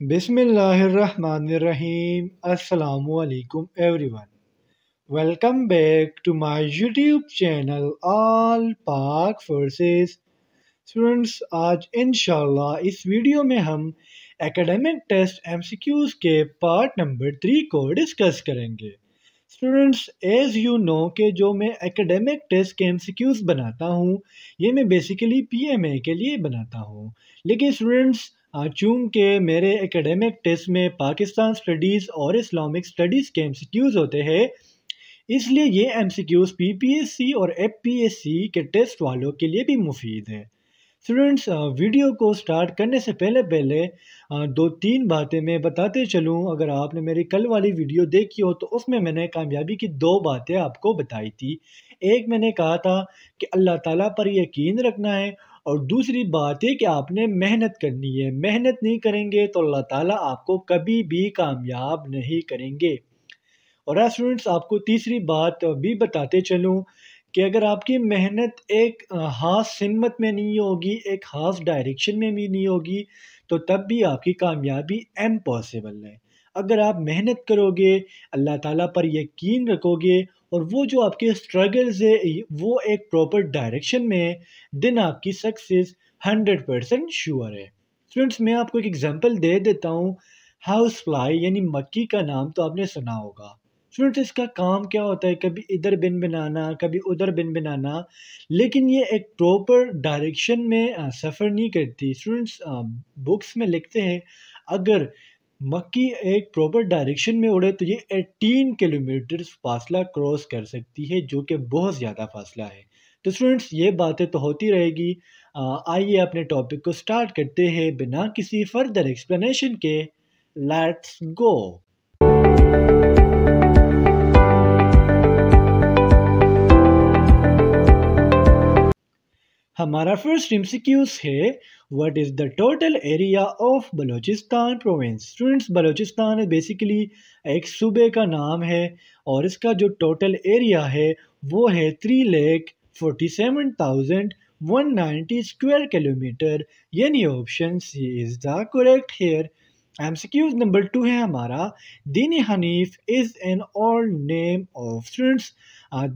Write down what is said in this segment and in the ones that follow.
Bismillahirrahmanirrahim. Assalamu alaikum everyone. Welcome back to my YouTube channel All Park students आज इन इस video में हम एकेडमिक टेस्ट एमसीक्यूज के पार्ट नंबर थ्री को डिस्कस करेंगे स्टूडेंट्स एज यू नो के जो मैं एकेडमिक टेस्ट के एमसीक्यूज बनाता हूँ ये मैं बेसिकली पीएमए के लिए बनाता हूँ लेकिन स्टूडेंट्स चूँकि मेरे एकेडमिक टेस्ट में पाकिस्तान स्टडीज़ और इस्लामिक स्टडीज़ के एम होते हैं इसलिए ये M C Qs P P S C और एफ पी एस सी के टेस्ट वालों के लिए भी मुफीद है स्टूडेंट्स वीडियो को स्टार्ट करने से पहले पहले दो तीन बातें मैं बताते चलूँ अगर आपने मेरी कल वाली वीडियो देखी हो तो उसमें मैंने कामयाबी की दो बातें आपको बताई थी एक मैंने कहा था कि अल्लाह ताला पर यकीन रखना है और दूसरी बात यह कि आपने मेहनत करनी है मेहनत नहीं करेंगे तो अल्लाह ताला आपको कभी भी कामयाब नहीं करेंगे और स्टूडेंट्स आपको तीसरी बात भी बताते चलूँ कि अगर आपकी मेहनत एक ख़ास सिमत में नहीं होगी एक ख़ास डायरेक्शन में भी नहीं होगी तो तब भी आपकी कामयाबी एम्पॉसिबल है अगर आप मेहनत करोगे अल्लाह ताला पर यकीन रखोगे और वो जो आपके स्ट्रगल्स है वो एक प्रॉपर डायरेक्शन में है देन आपकी सक्सेस हंड्रेड परसेंट श्योर है स्टूडेंट्स मैं आपको एक एग्जांपल दे देता हूँ हाउस फ्लाई यानी मक्की का नाम तो आपने सुना होगा स्टूडेंट्स इसका काम क्या होता है कभी इधर बिन बनाना कभी उधर बिन बनाना लेकिन ये एक प्रॉपर डायरेक्शन में सफ़र नहीं करती स्टूडेंट्स बुक्स में लिखते हैं अगर मक्की एक प्रॉपर डायरेक्शन में उड़े तो ये 18 किलोमीटर फासला क्रॉस कर सकती है जो कि बहुत ज़्यादा फासला है तो स्टूडेंट्स ये बातें तो होती रहेगी आइए अपने टॉपिक को स्टार्ट करते हैं बिना किसी फर्दर एक्सप्लेनेशन के लेट्स गो हमारा फर्स्ट एमसीक्यूज है what is the total area of Balochistan province students Balochistan basically एक सूबे का नाम है और इसका जो टोटल एरिया है वो है three lakh forty seven thousand one ninety square kilometre यानी option C is the correct here M C Qs number two है हमारा Deen Hanif is an old name of students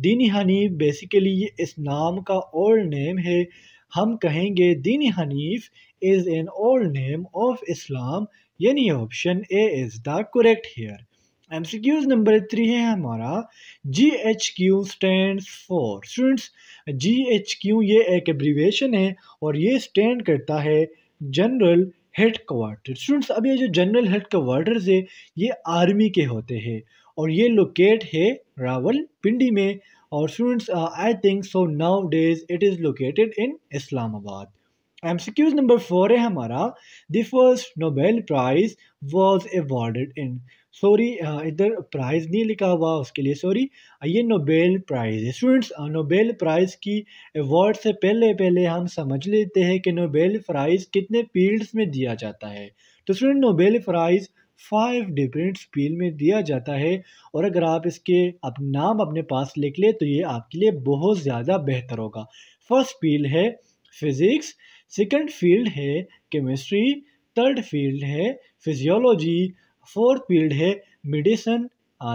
Deeni Hanif basically ये इस नाम का ओल्ड नेम है हम कहेंगे Deeni Hanif is an old name of Islam यानी option A is the correct here M C Qs number three है हमारा G H Q stand for students G H Q ये एक एब्रीवेशन है और ये स्टैंड करता है जनरल हेड क्वार्टर स्टूडेंट्स अब ये जो जनरल हेड क्वार्टर्स है ये आर्मी के होते हैं और ये लोकेट है रावल पिंडी में और students I think so nowadays it is located in Islamabad M C Qs number four है हमारा the first Nobel prize was awarded in sorry इधर प्राइज़ नहीं लिखा हुआ उसके लिए सॉरी uh, ये नोबेल प्राइज़ है स्टूडेंट्स नोबेल प्राइज़ की अवार्ड से पहले पहले हम समझ लेते हैं कि नोबेल प्राइज़ कितने फील्ड्स में दिया जाता है तो student Nobel prize five different स्पील में दिया जाता है और अगर आप इसके अब नाम अपने पास लिख ले तो ये आपके लिए बहुत ज़्यादा बेहतर होगा फर्स्ट फील्ड है फिज़िक्स सेकंड फील्ड है केमिस्ट्री थर्ड फील्ड है फिजियोलॉजी फोर्थ फील्ड है मेडिसन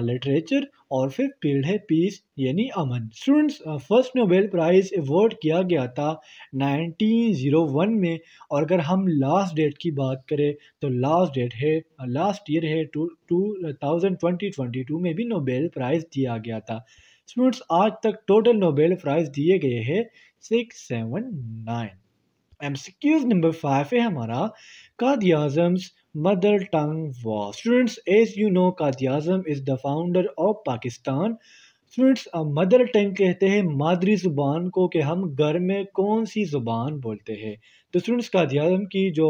लिटरेचर और फिर पीरियड है पीस यानी अमन students first Nobel prize award किया गया था 1901 में और अगर हम लास्ट डेट की बात करें तो लास्ट डेट है लास्ट ईयर है two two thousand twenty twenty two में भी नोबेल प्राइज़ दिया गया था स्टूडेंट्स आज तक टोटल नोबेल प्राइज़ दिए गए हैं six seven nine M number five है हमारा Quaid Azam's mother tongue was. Students, as you know, Qadi Azam is the founder of Pakistan. Students mother tongue कहते हैं मादरी ज़ुबान को कि हम घर में कौन सी ज़ुबान बोलते हैं तो स्टूडेंट्स का ध्यान की जो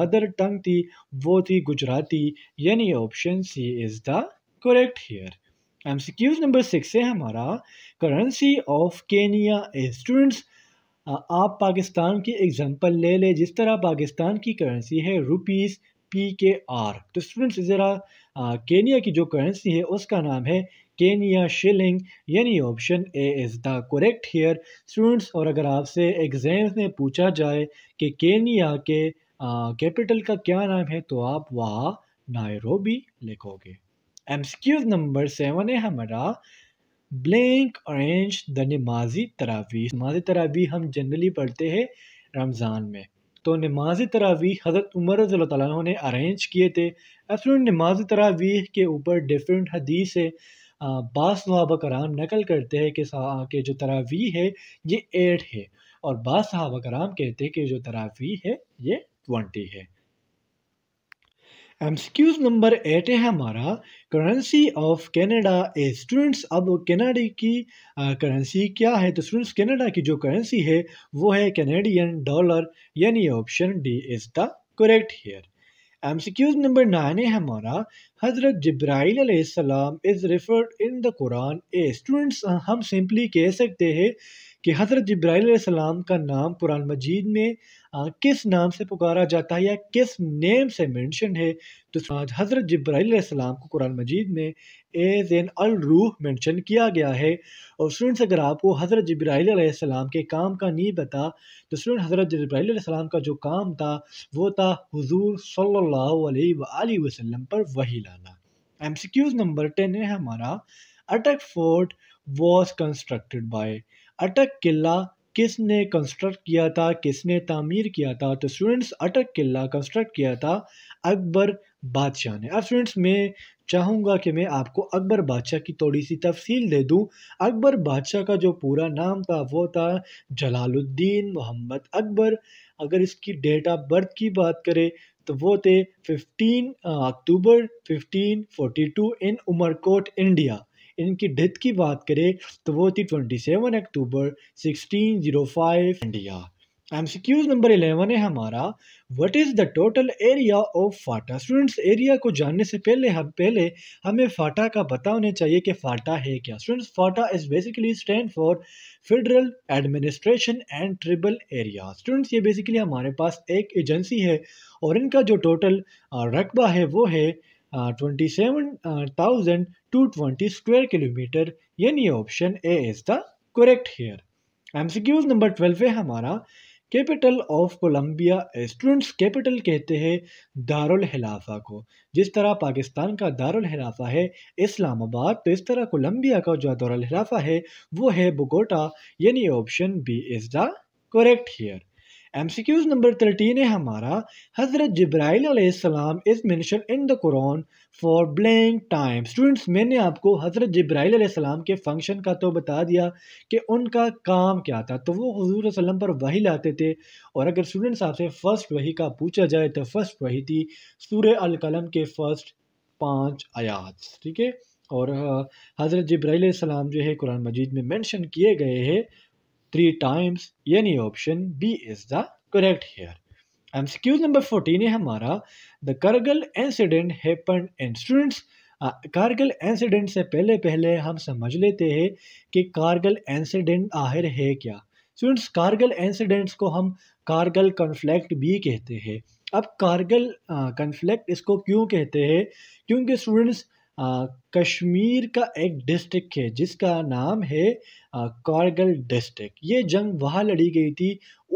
मदर टंग थी वो थी गुजराती यानी option C is the correct here M C Qs number six है हमारा करेंसी ऑफ केनिया स्टूडेंट्स आप पाकिस्तान की एग्जांपल ले लें जिस तरह पाकिस्तान की करेंसी है रुपीस पी के आर तो स्टूडेंट्स ज़रा केनिया की जो करेंसी है उसका नाम है केनिया शिलिंग यानी option A is the correct here students और अगर आपसे एग्जाम में पूछा जाए कि केनिया के कैपिटल का क्या नाम है तो आप वहाँ नायरोबी लिखोगे एम्सक्यूज नंबर सेवन है हमारा ब्लैंक ऑरेंज द नमाजी तरावी नमाजी तरावी हम जनरली पढ़ते हैं रमज़ान में तो नमाज तरावी हज़रत उमर रज़ी तु ने अरेंज किए थे अफरून नमाज तरावी के ऊपर डिफरेंट हदीस है बास सहाबा कराम नकल करते हैं कि के जो तरावी है ये एट है और बास नवाब कराम कहते हैं कि जो तरावी है ये ट्वेंटी है एमसीक्यूज नंबर एट है हमारा currency of Canada A students अब कनाडा की करेंसी uh, क्या है तो स्टूडेंट्स कनाडा की जो करेंसी है वो है कैनेडियन डॉलर यानी option D is the correct here MCQs number nine है हमारा हज़रत जब्राइल सलाम is referred in the Quran A students हम सिंपली कह सकते हैं कि हज़रत जब्राईसम का नाम कुरान मजीद में आ, किस नाम से पुकारा जाता है या किस नेम से मेंशन है तो आज हज़रत जब्राईसम को कुरान मजीद में एज एन अल रूह मेंशन किया गया है और स्टूडेंट्स अगर आपको हज़रत जब्राईसम के काम का नहीं पता तो स्टूडेंट हज़रत जब्राईसम का जो काम था वो था हुजूर सल्लल्लाहु अलैहि वसल्लम पर वही लाना M C Qs number ten है हमारा अटक फोर्ट वॉज कंस्ट्रक्टेड बाय अटक किला किसने कंस्ट्रक्ट किया था किसने तामीर किया था तो स्टूडेंट्स अटक किला कंस्ट्रक्ट किया था अकबर बादशाह ने अब स्टूडेंट्स मैं चाहूँगा कि मैं आपको अकबर बादशाह की थोड़ी सी तफसील दे दूँ अकबर बादशाह का जो पूरा नाम था वो था जलालुद्दीन मोहम्मद अकबर अगर इसकी डेट ऑफ बर्थ की बात करें तो वो थे 15 अक्टूबर 1542 इन उमरकोट इंडिया इनकी डेथ की बात करें तो वो थी twenty seven October sixteen zero five India M C Qs number eleven है हमारा what is the total area of FATA students area को जानने से पहले हम पहले हमें फाटा का पता होना चाहिए कि फाटा है क्या students FATA is basically stand for federal administration and tribal area students ये बेसिकली हमारे पास एक एजेंसी है और इनका जो टोटल रकबा है वो है twenty seven thousand two twenty square kilometre यानी option A is the correct here M C Qs number twelve है हमारा capital of Colombia students capital कहते हैं दारुल हिलाफा को जिस तरह पाकिस्तान का दारुल हिलाफा है इस्लामाबाद तो इस तरह कोलंबिया का जो दारुल हिलाफा है वो है बोगोटा यानी option B is the correct here M C Qs number thirteen है हमारा हज़रत जब्राईसम is mention in the Quran for blank time students मैंने आपको हज़रत जब्राईसम के फ़ंक्शन का तो बता दिया कि उनका काम क्या था तो वो हजूर वसलम पर वही लाते थे और अगर स्टूडेंट्स आपसे फ़र्स्ट वही का पूछा जाए तो फ़र्स्ट वही थी सूर्य अलकलम के फ़र्स्ट पाँच आयात ठीक है और हज़रत जब्राईसम जो है कुरान मजीद में मैंशन किए गए हैं three times यानी option B is the correct here. MCQ number 14 है हमारा the Kargil incident happened in students Kargil incident से पहले पहले हम समझ लेते हैं कि कारगिल इंसिडेंट आखिर है क्या स्टूडेंट्स कारगिल इंसिडेंट्स को हम कारगिल कन्फ्लैक्ट भी कहते हैं अब कारगिल कन्फ्लिक्ट इसको क्यों कहते हैं क्योंकि स्टूडेंट्स कश्मीर का एक डिस्ट्रिक्ट है जिसका नाम है कारगिल डिस्ट्रिक्ट ये जंग वहाँ लड़ी गई थी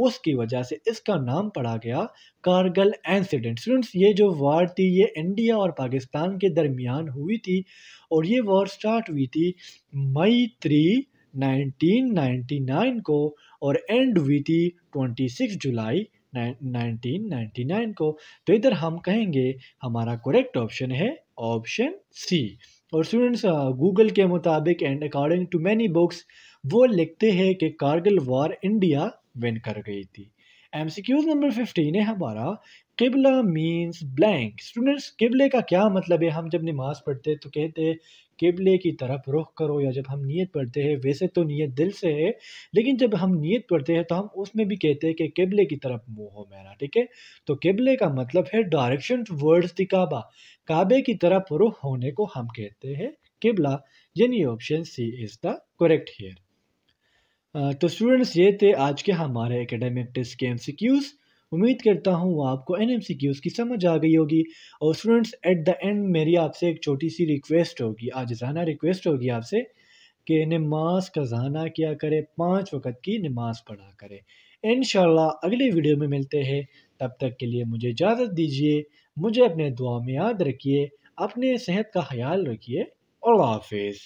उसकी वजह से इसका नाम पड़ा गया कारगिल इंसिडेंट स्टूडेंट्स ये जो वार थी ये इंडिया और पाकिस्तान के दरमियान हुई थी और ये वॉर स्टार्ट हुई थी मई थ्री 1999 को और एंड हुई थी 26 जुलाई 1999 को तो इधर हम कहेंगे हमारा करेक्ट ऑप्शन है ऑप्शन सी और स्टूडेंट्स गूगल uh, के मुताबिक and according to many books वो लिखते हैं कि कारगिल वॉर इंडिया विन कर गई थी M C Qs number fifteen है हमारा किबला मीन्स ब्लैंक स्टूडेंट्स किबले का क्या मतलब है हम जब नमाज पढ़ते तो कहते हैं किबले की तरफ रुख करो या जब हम नीयत पढ़ते हैं वैसे तो नीयत दिल से है लेकिन जब हम नीयत पढ़ते हैं तो हम उसमें भी कहते हैं कि किबले की तरफ मुँह हो मेरा ठीक है तो किबले का मतलब है डायरेक्शन वर्ड्स काबा काबे की तरफ रुख होने को हम कहते हैं किबला यानी option C is the correct here तो स्टूडेंट्स ये थे आज के हमारे एकेडमिक टेस्ट के एमसीक्यूज़ उम्मीद करता हूँ आपको एन एम सी की समझ आ गई होगी और स्टूडेंट्स एट द एंड मेरी आपसे एक छोटी सी रिक्वेस्ट होगी आज जाना रिक्वेस्ट होगी आपसे कि नमाज खजाना किया करें पाँच वक्त की नमाज पढ़ा करें इन अगले वीडियो में मिलते हैं तब तक के लिए मुझे इजाज़त दीजिए मुझे अपने दुआ में याद रखिए अपने सेहत का ख्याल रखिए और हाफिज़